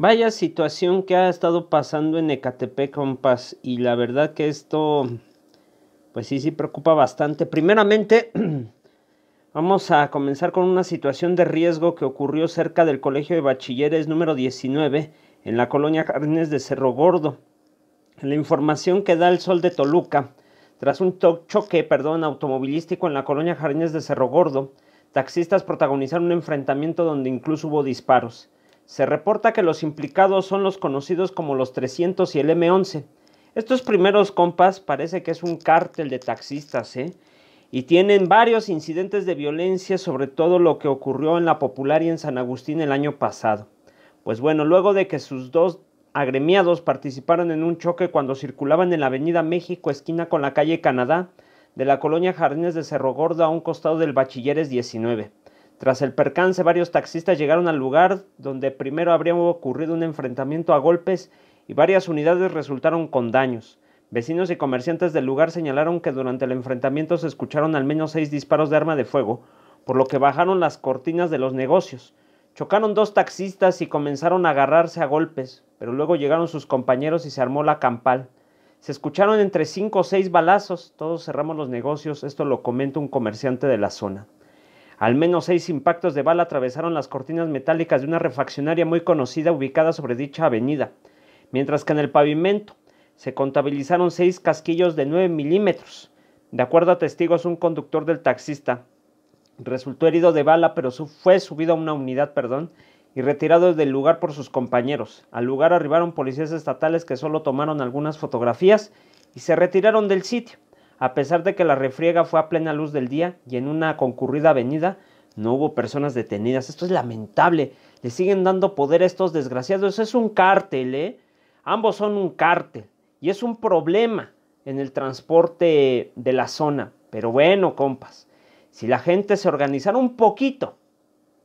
Vaya situación que ha estado pasando en Ecatepec, compas. Y la verdad que esto, pues sí, sí preocupa bastante. Primeramente, vamos a comenzar con una situación de riesgo que ocurrió cerca del Colegio de Bachilleres número 19 en la colonia Jardines de Cerro Gordo. La información que da el Sol de Toluca, tras un choque, perdón, automovilístico en la colonia Jardines de Cerro Gordo, taxistas protagonizaron un enfrentamiento donde incluso hubo disparos. Se reporta que los implicados son los conocidos como los 300 y el M11. Estos primeros compas parece que es un cártel de taxistas, ¿eh? Y tienen varios incidentes de violencia, sobre todo lo que ocurrió en la Popular y en San Agustín el año pasado. Pues bueno, luego de que sus dos agremiados participaron en un choque cuando circulaban en la Avenida México, esquina con la calle Canadá, de la colonia Jardines de Cerro Gordo a un costado del Bachilleres 19. Tras el percance, varios taxistas llegaron al lugar donde primero habría ocurrido un enfrentamiento a golpes y varias unidades resultaron con daños. Vecinos y comerciantes del lugar señalaron que durante el enfrentamiento se escucharon al menos seis disparos de arma de fuego, por lo que bajaron las cortinas de los negocios. Chocaron dos taxistas y comenzaron a agarrarse a golpes, pero luego llegaron sus compañeros y se armó la campal. Se escucharon entre cinco o seis balazos, todos cerramos los negocios, esto lo comenta un comerciante de la zona. Al menos seis impactos de bala atravesaron las cortinas metálicas de una refaccionaria muy conocida ubicada sobre dicha avenida, mientras que en el pavimento se contabilizaron seis casquillos de 9 milímetros. De acuerdo a testigos, un conductor del taxista resultó herido de bala, pero fue subido a una unidad, perdón, y retirado del lugar por sus compañeros. Al lugar arribaron policías estatales que solo tomaron algunas fotografías y se retiraron del sitio. A pesar de que la refriega fue a plena luz del día y en una concurrida avenida, no hubo personas detenidas. Esto es lamentable. Le siguen dando poder a estos desgraciados. Es un cártel, ¿eh? Ambos son un cártel. Y es un problema en el transporte de la zona. Pero bueno, compas, si la gente se organizara un poquito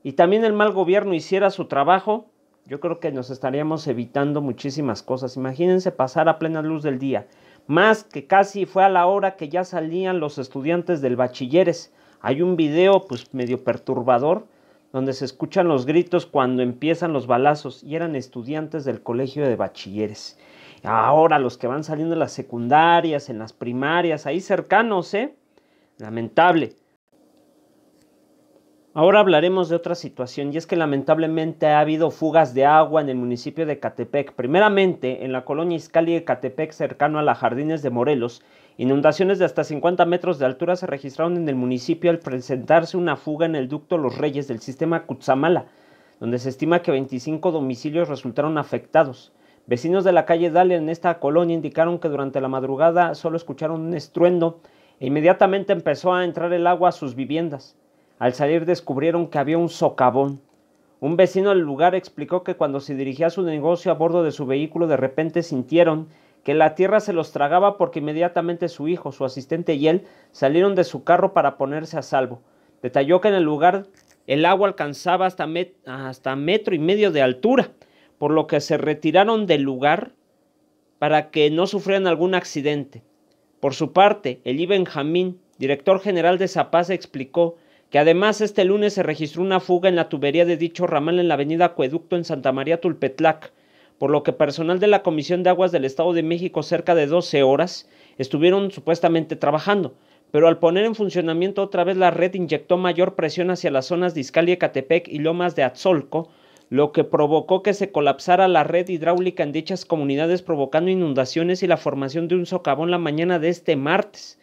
y también el mal gobierno hiciera su trabajo, yo creo que nos estaríamos evitando muchísimas cosas. Imagínense pasar a plena luz del día más que casi fue a la hora que ya salían los estudiantes del bachilleres. Hay un video pues medio perturbador donde se escuchan los gritos cuando empiezan los balazos y eran estudiantes del colegio de bachilleres. Ahora los que van saliendo en las secundarias, en las primarias, ahí cercanos, ¿eh? Lamentable. Ahora hablaremos de otra situación y es que lamentablemente ha habido fugas de agua en el municipio de Catepec. Primeramente, en la colonia Iscali de Catepec, cercano a las Jardines de Morelos, inundaciones de hasta 50 metros de altura se registraron en el municipio al presentarse una fuga en el ducto Los Reyes del sistema Cutzamala, donde se estima que 25 domicilios resultaron afectados. Vecinos de la calle Dale en esta colonia indicaron que durante la madrugada solo escucharon un estruendo e inmediatamente empezó a entrar el agua a sus viviendas. Al salir descubrieron que había un socavón. Un vecino del lugar explicó que cuando se dirigía a su negocio a bordo de su vehículo de repente sintieron que la tierra se los tragaba porque inmediatamente su hijo, su asistente y él salieron de su carro para ponerse a salvo. Detalló que en el lugar el agua alcanzaba hasta, hasta metro y medio de altura, por lo que se retiraron del lugar para que no sufrieran algún accidente. Por su parte, Eli Benjamín, director general de Zapaz, explicó que además este lunes se registró una fuga en la tubería de dicho ramal en la avenida Acueducto en Santa María Tulpetlac, por lo que personal de la Comisión de Aguas del Estado de México cerca de 12 horas estuvieron supuestamente trabajando, pero al poner en funcionamiento otra vez la red inyectó mayor presión hacia las zonas de Izcalli, Ecatepec y Lomas de Atzolco, lo que provocó que se colapsara la red hidráulica en dichas comunidades provocando inundaciones y la formación de un socavón la mañana de este martes.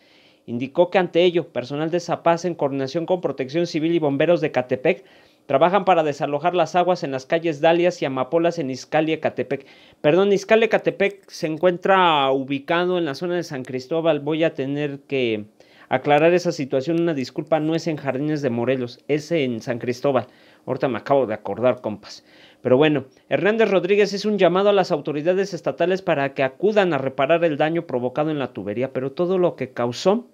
Indicó que ante ello, personal de Zapaz en coordinación con Protección Civil y bomberos de Catepec trabajan para desalojar las aguas en las calles Dalias y Amapolas en Izcalia, Catepec. Perdón, Izcalia, Catepec se encuentra ubicado en la zona de San Cristóbal. Voy a tener que aclarar esa situación. Una disculpa, no es en Jardines de Morelos, es en San Cristóbal. Ahorita me acabo de acordar, compas. Pero bueno, Hernández Rodríguez es un llamado a las autoridades estatales para que acudan a reparar el daño provocado en la tubería, pero todo lo que causó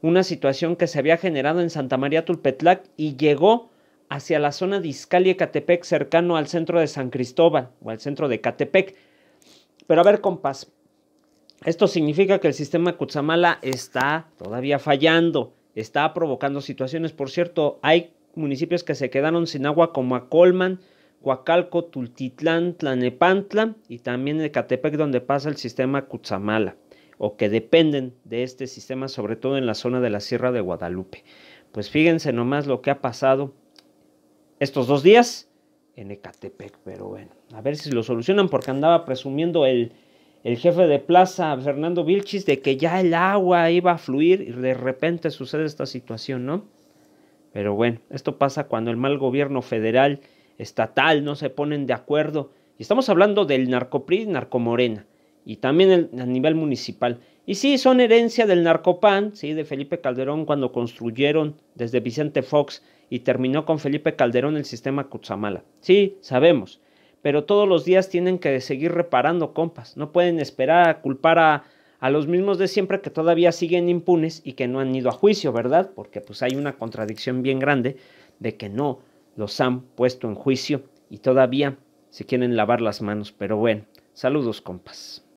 una situación que se había generado en Santa María Tulpetlac y llegó hacia la zona de Izcali Ecatepec, cercano al centro de San Cristóbal o al centro de Catepec. Pero a ver, compas, esto significa que el sistema Cutzamala está todavía fallando, está provocando situaciones. Por cierto, hay municipios que se quedaron sin agua como a Colman, Coacalco, Tultitlán, Tlanepantla y también Ecatepec donde pasa el sistema Cutzamala o que dependen de este sistema, sobre todo en la zona de la Sierra de Guadalupe. Pues fíjense nomás lo que ha pasado estos dos días en Ecatepec, pero bueno, a ver si lo solucionan porque andaba presumiendo el, el jefe de plaza, Fernando Vilchis, de que ya el agua iba a fluir y de repente sucede esta situación, ¿no? Pero bueno, esto pasa cuando el mal gobierno federal estatal no se ponen de acuerdo. Y estamos hablando del narcopri narcomorena, y también a nivel municipal. Y sí, son herencia del narcopan, sí, de Felipe Calderón cuando construyeron desde Vicente Fox y terminó con Felipe Calderón el sistema Cutzamala. Sí, sabemos. Pero todos los días tienen que seguir reparando, compas. No pueden esperar a culpar a, a los mismos de siempre que todavía siguen impunes y que no han ido a juicio, ¿verdad? Porque pues hay una contradicción bien grande de que no, los han puesto en juicio y todavía se quieren lavar las manos. Pero bueno, saludos compas.